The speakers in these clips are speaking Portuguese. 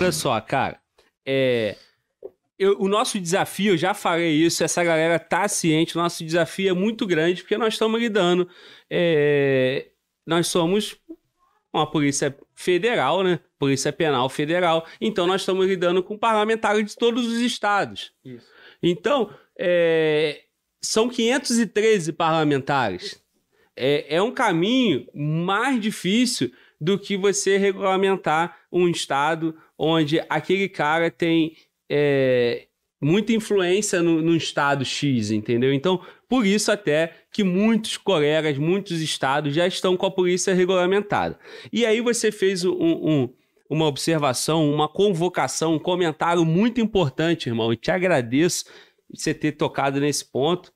Olha só, cara. É, eu, o nosso desafio, eu já falei isso, essa galera tá ciente, o nosso desafio é muito grande, porque nós estamos lidando. É, nós somos uma polícia federal, né? Polícia Penal Federal. Então nós estamos lidando com parlamentares de todos os estados. Isso. Então, é, são 513 parlamentares. É, é um caminho mais difícil do que você regulamentar um estado onde aquele cara tem é, muita influência no, no, estado X, entendeu? Então, por isso até que muitos colegas, muitos estados já estão com a polícia regulamentada. E aí você fez um, um, uma observação, uma convocação, um comentário muito importante, irmão, e te agradeço você ter tocado nesse ponto.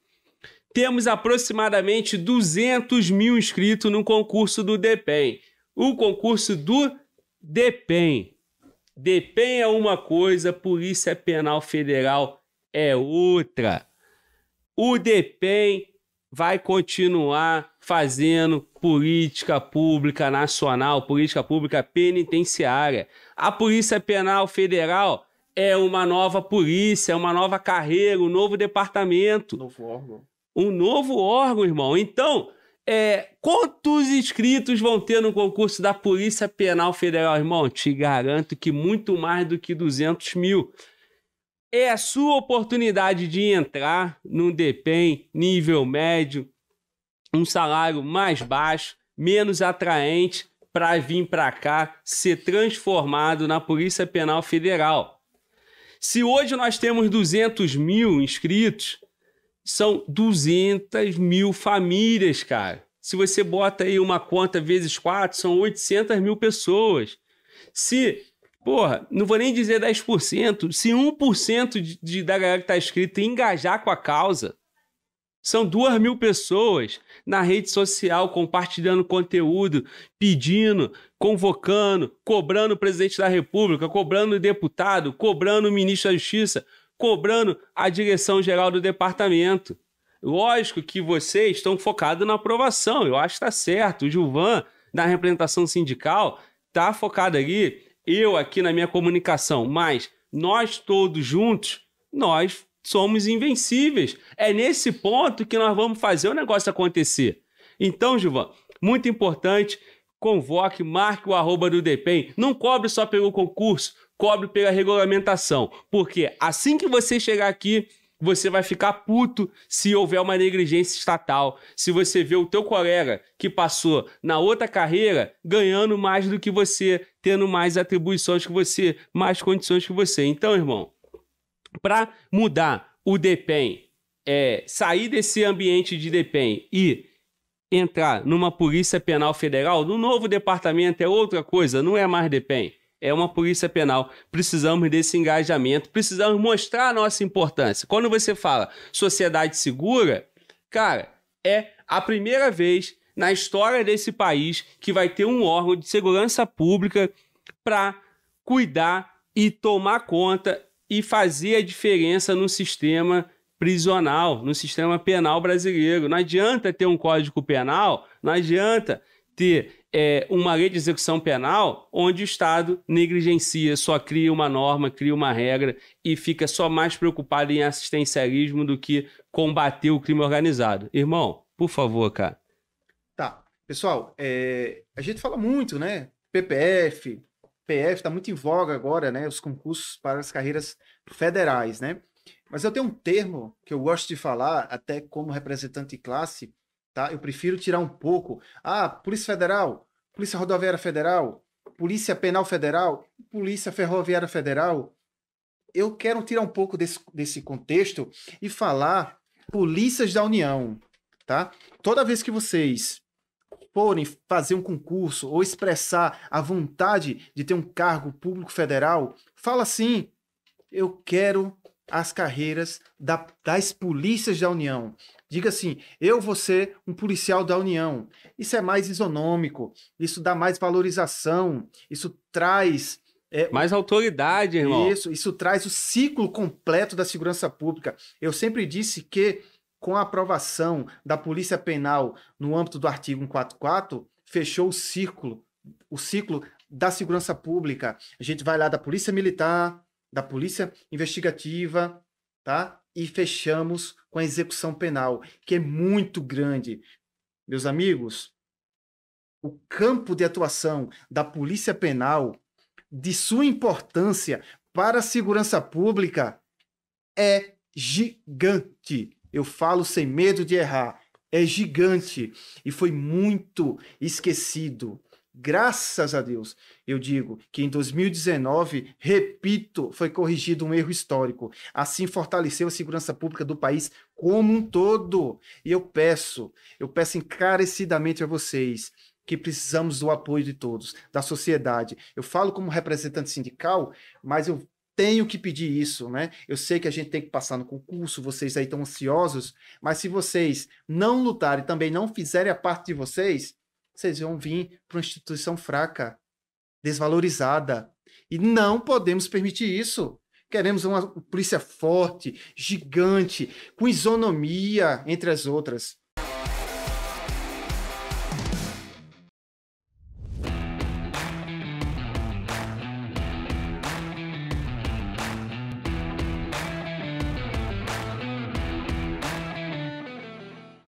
Temos aproximadamente 200 mil inscritos no concurso do DEPEN. O concurso do DEPEN DEPEN é uma coisa, Polícia Penal Federal é outra. O DEPEN vai continuar fazendo política pública nacional, política pública penitenciária. A Polícia Penal Federal é uma nova polícia, é uma nova carreira, um novo departamento. Novo órgão. Um novo órgão, irmão. Então, é, quantos inscritos vão ter no concurso da Polícia Penal Federal, irmão? Te garanto que muito mais do que 200 mil. É a sua oportunidade de entrar no DEPEN nível médio, um salário mais baixo, menos atraente, para vir para cá ser transformado na Polícia Penal Federal. Se hoje nós temos 200 mil inscritos, são 200 mil famílias, cara. Se você bota aí uma conta vezes 4, são 800 mil pessoas. Se, porra, não vou nem dizer 10%, se 1% de, de, da galera que está inscrito engajar com a causa, são 2 mil pessoas na rede social compartilhando conteúdo, pedindo, convocando, cobrando o presidente da República, cobrando o deputado, cobrando o ministro da Justiça, cobrando a direção geral do departamento. Lógico que vocês estão focados na aprovação, eu acho que está certo. O Gilvan, na representação sindical, está focado ali, eu aqui na minha comunicação, mas nós todos juntos, nós somos invencíveis. É nesse ponto que nós vamos fazer o negócio acontecer. Então, Gilvan, muito importante convoque, marque o arroba do DEPEN. Não cobre só pelo concurso, cobre pela regulamentação. Porque assim que você chegar aqui, você vai ficar puto se houver uma negligência estatal. Se você vê o teu colega que passou na outra carreira ganhando mais do que você, tendo mais atribuições que você, mais condições que você. Então, irmão, para mudar o DEPEN, é, sair desse ambiente de DEPEN e entrar numa Polícia Penal Federal, no novo departamento é outra coisa, não é mais DEPEN, é uma Polícia Penal. Precisamos desse engajamento, precisamos mostrar a nossa importância. Quando você fala sociedade segura, cara, é a primeira vez na história desse país que vai ter um órgão de segurança pública para cuidar e tomar conta e fazer a diferença no sistema prisional no sistema penal brasileiro. Não adianta ter um código penal, não adianta ter é, uma lei de execução penal onde o Estado negligencia, só cria uma norma, cria uma regra e fica só mais preocupado em assistencialismo do que combater o crime organizado. Irmão, por favor, cara. Tá. Pessoal, é... a gente fala muito, né? PPF, PF está muito em voga agora, né? Os concursos para as carreiras federais, né? Mas eu tenho um termo que eu gosto de falar, até como representante de classe, tá? Eu prefiro tirar um pouco. Ah, Polícia Federal, Polícia Rodoviária Federal, Polícia Penal Federal, Polícia Ferroviária Federal. Eu quero tirar um pouco desse, desse contexto e falar Polícias da União, tá? Toda vez que vocês forem fazer um concurso ou expressar a vontade de ter um cargo público federal, fala assim: eu quero as carreiras da, das polícias da União. Diga assim: eu vou ser um policial da União. Isso é mais isonômico, isso dá mais valorização, isso traz. É, mais autoridade, irmão. Isso, isso traz o ciclo completo da segurança pública. Eu sempre disse que, com a aprovação da Polícia Penal no âmbito do artigo 144, fechou o ciclo, o ciclo da segurança pública. A gente vai lá da Polícia Militar, da Polícia Investigativa, tá? E fechamos com a execução penal, que é muito grande. Meus amigos, o campo de atuação da Polícia Penal, de sua importância para a segurança pública, é gigante. Eu falo sem medo de errar. É gigante e foi muito esquecido. Graças a Deus, eu digo que em 2019, repito, foi corrigido um erro histórico. Assim fortaleceu a segurança pública do país como um todo. E eu peço, eu peço encarecidamente a vocês que precisamos do apoio de todos, da sociedade. Eu falo como representante sindical, mas eu tenho que pedir isso, né? Eu sei que a gente tem que passar no concurso, vocês aí estão ansiosos, mas se vocês não lutarem, também não fizerem a parte de vocês, vocês vão vir para uma instituição fraca, desvalorizada. E não podemos permitir isso. Queremos uma polícia forte, gigante, com isonomia entre as outras.